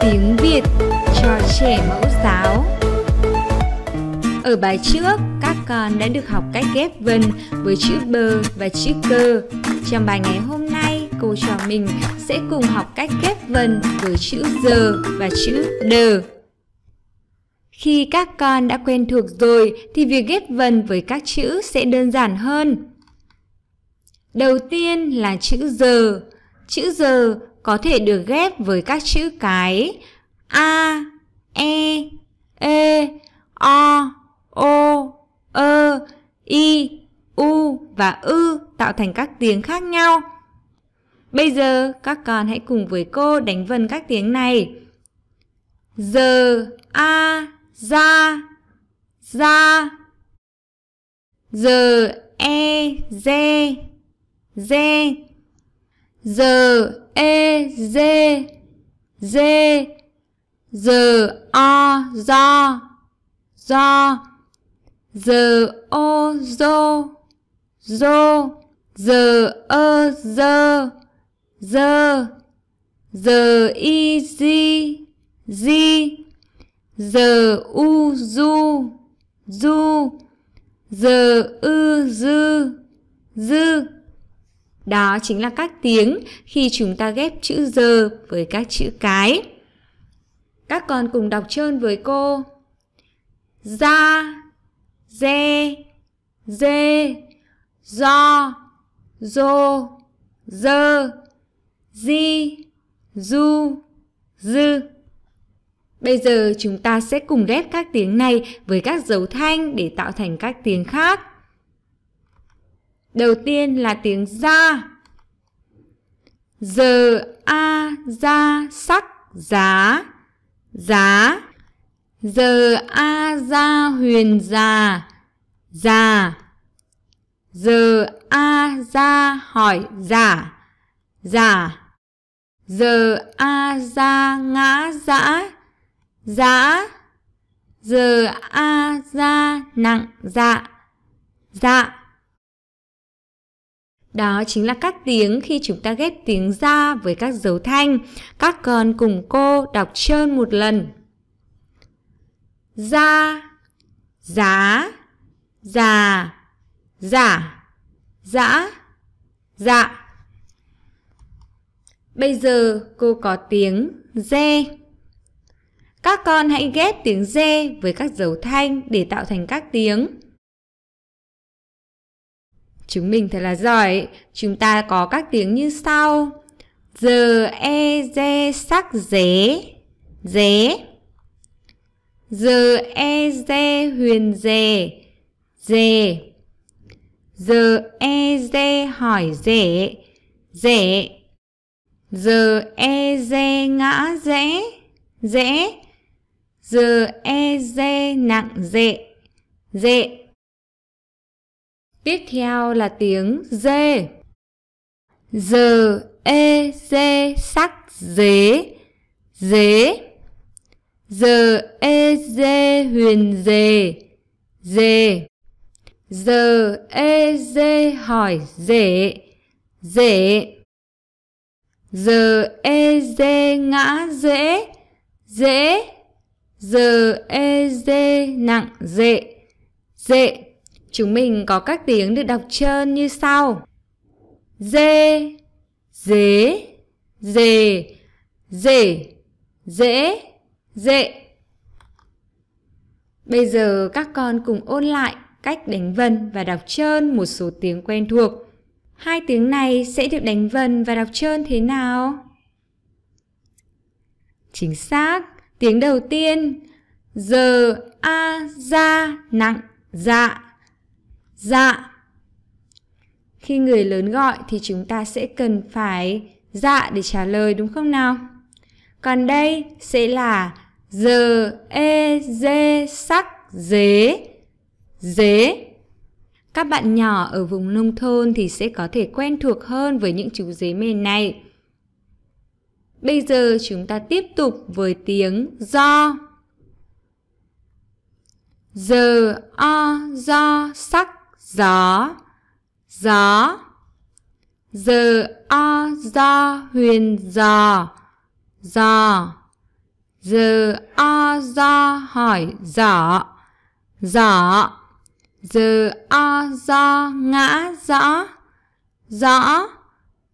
tiếng Việt cho trẻ mẫu giáo. Ở bài trước, các con đã được học cách ghép vần với chữ bờ và chữ cơ. Trong bài ngày hôm nay, cô trò mình sẽ cùng học cách ghép vần với chữ giờ và chữ đờ. Khi các con đã quen thuộc rồi thì việc ghép vần với các chữ sẽ đơn giản hơn. Đầu tiên là chữ giờ. Chữ giờ có thể được ghép với các chữ cái a, e, e, o, o, ơ, e, i, u và ư tạo thành các tiếng khác nhau. Bây giờ các con hãy cùng với cô đánh vần các tiếng này. Giờ, a, ra, ra. Giờ, e, dê, dê. Z, E, Z, Z, Z, A, Za, Za, Z, O, Zo, Zo, Z, E, Z, Z, Z, I, Z, Z, Z, U, Du, Du, Z, U, Z, Z, Đó chính là các tiếng khi chúng ta ghép chữ giờ với các chữ cái. Các con cùng đọc trơn với cô. Ra, dê, dê, do, dô, dơ, di, du, dư. Bây giờ chúng ta sẽ cùng ghép các tiếng này với các dấu thanh để tạo thành các tiếng khác. Đầu tiên là tiếng ra. Giờ, a, ra, sắc, giá, giá. Giờ, a, ra, huyền, già, già. Giờ, a, ra, hỏi, giả, giả. Giờ, a, ra, ngã, dã dã Giờ, a, ra, nặng, dạ, dạ. Đó chính là các tiếng khi chúng ta ghép tiếng ra với các dấu thanh. Các con cùng cô đọc trơn một lần. Ra, giá, già, giả, dã, dạ. Bây giờ cô có tiếng dê. Các con hãy ghép tiếng dê với các dấu thanh để tạo thành các tiếng. Chúng mình thật là giỏi. Chúng ta có các tiếng như sau. Giờ e dê sắc dế. Dế. Giờ e dê huyền dề. Dề. Giờ e dê hỏi dễ. Dễ. Giờ e dê ngã dễ. Dễ. Giờ e dê nặng dễ. Dễ. Tiếp theo là tiếng dê. Giờ, e dê, sắc, dế, dế. Giờ, e dê, huyền dề, dề. Giờ, e dê, hỏi dễ, dễ. Giờ, e dê, ngã dễ, dễ. Giờ, e dê, nặng dễ, dễ. Chúng mình có các tiếng được đọc trơn như sau. Dê, dế, dề, dể dễ, dễ. Bây giờ các con cùng ôn lại cách đánh vần và đọc trơn một số tiếng quen thuộc. Hai tiếng này sẽ được đánh vần và đọc trơn thế nào? Chính xác, tiếng đầu tiên giờ a ra nặng dạ dạ khi người lớn gọi thì chúng ta sẽ cần phải dạ để trả lời đúng không nào còn đây sẽ là giờ ê e, dê sắc dế dế các bạn nhỏ ở vùng nông thôn thì sẽ có thể quen thuộc hơn với những chú dế mèn này bây giờ chúng ta tiếp tục với tiếng do giờ o do sắc gió gió giờ a do huyền dò dò giờ a do hỏi rõ rõ giờ a do ngã rõ rõ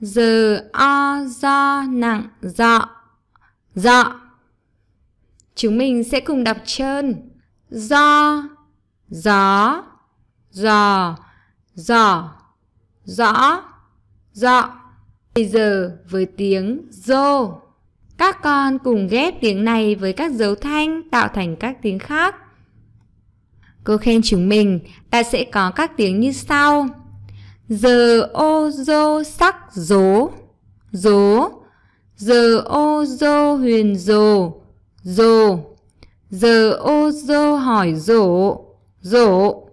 giờ a do nặng dọ dọ chúng mình sẽ cùng đọc trơn do gió giò giỏ rõ dọ bây giờ với tiếng dô các con cùng ghép tiếng này với các dấu thanh tạo thành các tiếng khác cô khen chúng mình ta sẽ có các tiếng như sau giờ ô dô sắc dố dố giờ ô dô huyền dồ dồ giờ ô dô hỏi dỗ dỗ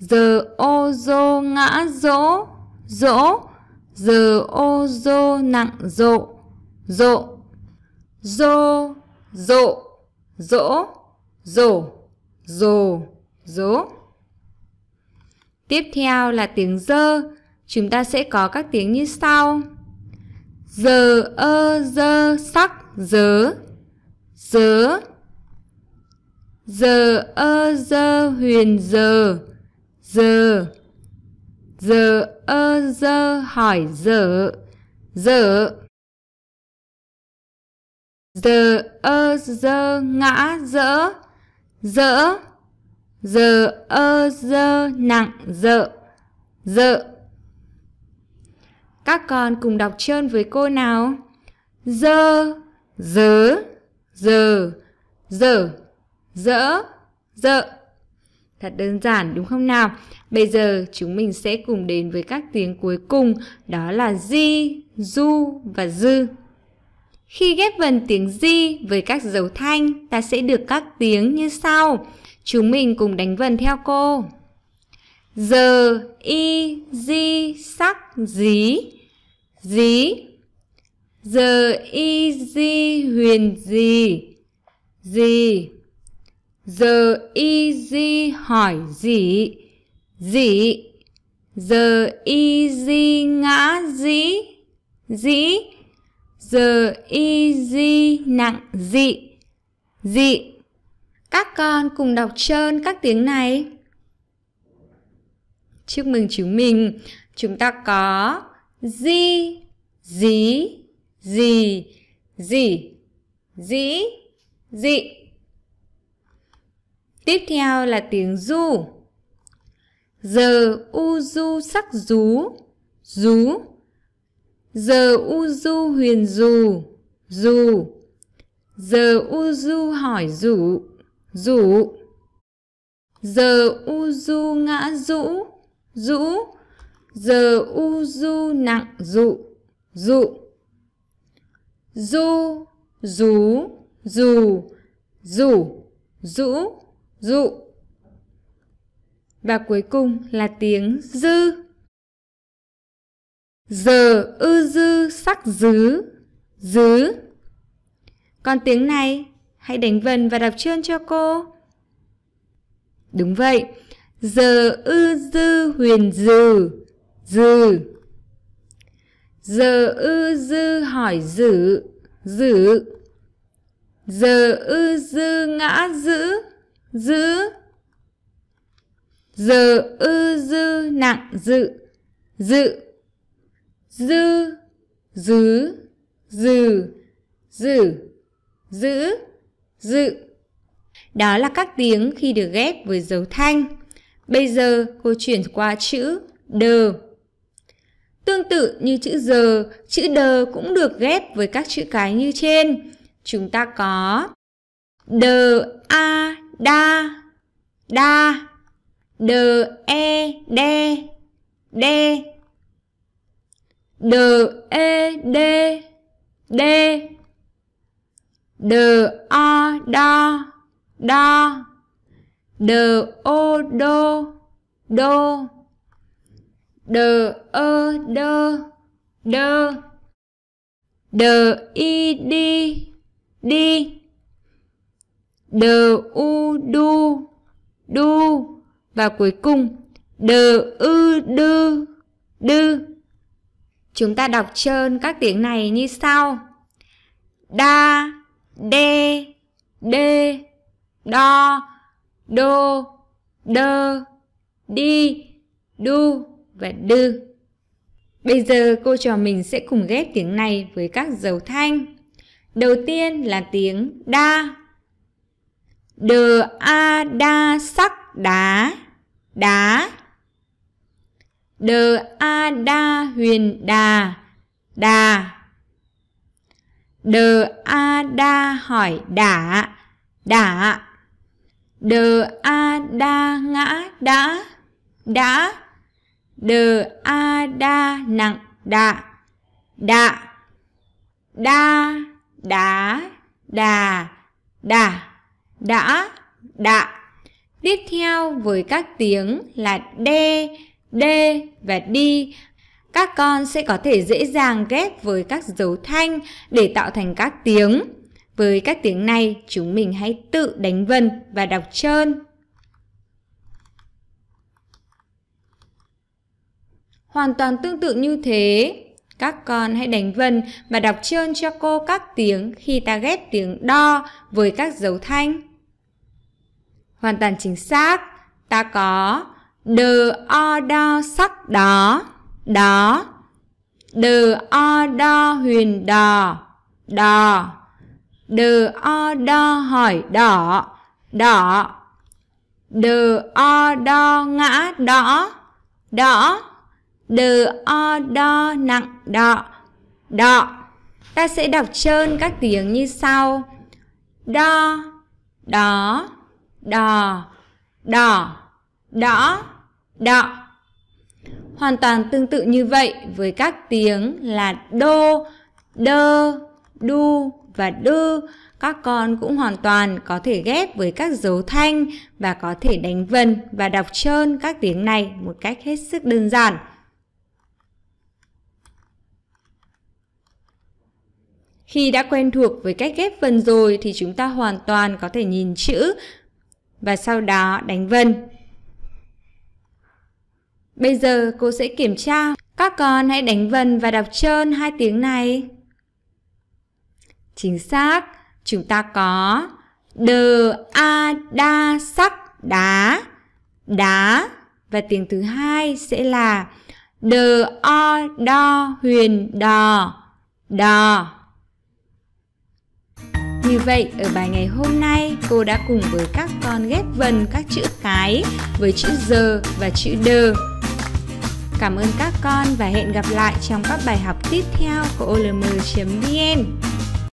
giờ ô dô ngã dỗ dỗ giờ ô dô nặng rộ rộ dô rộ rỗ rổ rồ rố tiếp theo là tiếng dơ chúng ta sẽ có các tiếng như sau giờ ơ dơ sắc dớ dớ giờ ơ dơ huyền giờ giờ giờ ơ giờ hỏi giờ giờ giờ ơ giờ ngã dỡ dỡ giờ ơ giờ nặng dỡ dỡ các con cùng đọc trơn với cô nào dơ dớ dơ dở dỡ dỡ Thật đơn giản đúng không nào? Bây giờ chúng mình sẽ cùng đến với các tiếng cuối cùng đó là di, du và dư. Khi ghép vần tiếng di với các dấu thanh, ta sẽ được các tiếng như sau. Chúng mình cùng đánh vần theo cô. Giờ, y, di, sắc, dí. Dí. Giờ, y, di, huyền, dì dì giờ y easy hỏi gì? Gì? giờ y easy ngã gì gì giờ y easy nặng dị? Dị? Các con cùng đọc trơn các tiếng này. Chúc mừng chúng mình, chúng ta có di, dí, gì, gì, dĩ, dị. dị. Tiếp theo là tiếng du. Giờ u du sắc rú, rú. Giờ u du huyền dù, dù. Giờ u du hỏi rủ, rủ. Giờ u du ngã rũ, rũ. Giờ u du nặng dụ, dụ. Du, rú, dù, rủ, rũ dụ. Và cuối cùng là tiếng dư. Giờ ư dư sắc dứ, dứ. Còn tiếng này, hãy đánh vần và đọc trơn cho cô. Đúng vậy, giờ ư dư huyền dừ, dừ. Giờ ư dư hỏi dữ, dữ. Giờ ư dư ngã dữ, dư, giờ ư dư nặng dự dự dư dứ dừ dử giữ dự đó là các tiếng khi được ghép với dấu thanh bây giờ cô chuyển qua chữ đờ tương tự như chữ giờ chữ đờ cũng được ghép với các chữ cái như trên chúng ta có đờ a đa đa d e d d d e d d d a đa đa d o do do d e đơ đơ d i đi đi đờ u du du và cuối cùng đờ ư đư đư chúng ta đọc trơn các tiếng này như sau đa đê đê đo đô đơ đi đu và đư bây giờ cô trò mình sẽ cùng ghép tiếng này với các dấu thanh đầu tiên là tiếng đa đờ a đa sắc đá đá đờ a đa huyền đà đà đờ a đa hỏi đã đã đờ a đa ngã đã đã đờ a đa nặng đạ đạ đa đá đà đà đà đã, đạ. Tiếp theo với các tiếng là đe, đê và đi. Các con sẽ có thể dễ dàng ghép với các dấu thanh để tạo thành các tiếng. Với các tiếng này, chúng mình hãy tự đánh vần và đọc trơn. Hoàn toàn tương tự như thế, các con hãy đánh vần và đọc trơn cho cô các tiếng khi ta ghép tiếng đo với các dấu thanh. Hoàn toàn chính xác. Ta có đờ o đo sắc đó, đó. Đờ o đo huyền đỏ đỏ Đờ o đo hỏi đỏ, đỏ. Đờ o đo ngã đỏ, đỏ. Đờ o đo nặng đọ, đọ. Ta sẽ đọc trơn các tiếng như sau. Đo, đó, đò, đỏ, đỏ, đọ. Hoàn toàn tương tự như vậy với các tiếng là đô, đơ, đu và đư. Các con cũng hoàn toàn có thể ghép với các dấu thanh và có thể đánh vần và đọc trơn các tiếng này một cách hết sức đơn giản. Khi đã quen thuộc với cách ghép vần rồi thì chúng ta hoàn toàn có thể nhìn chữ và sau đó đánh vần. Bây giờ cô sẽ kiểm tra các con hãy đánh vần và đọc trơn hai tiếng này. Chính xác, chúng ta có đờ a đa sắc đá, đá và tiếng thứ hai sẽ là đờ o đo huyền đò, đò. Như vậy, ở bài ngày hôm nay, cô đã cùng với các con ghép vần các chữ cái với chữ giờ và chữ đờ. Cảm ơn các con và hẹn gặp lại trong các bài học tiếp theo của olm.vn.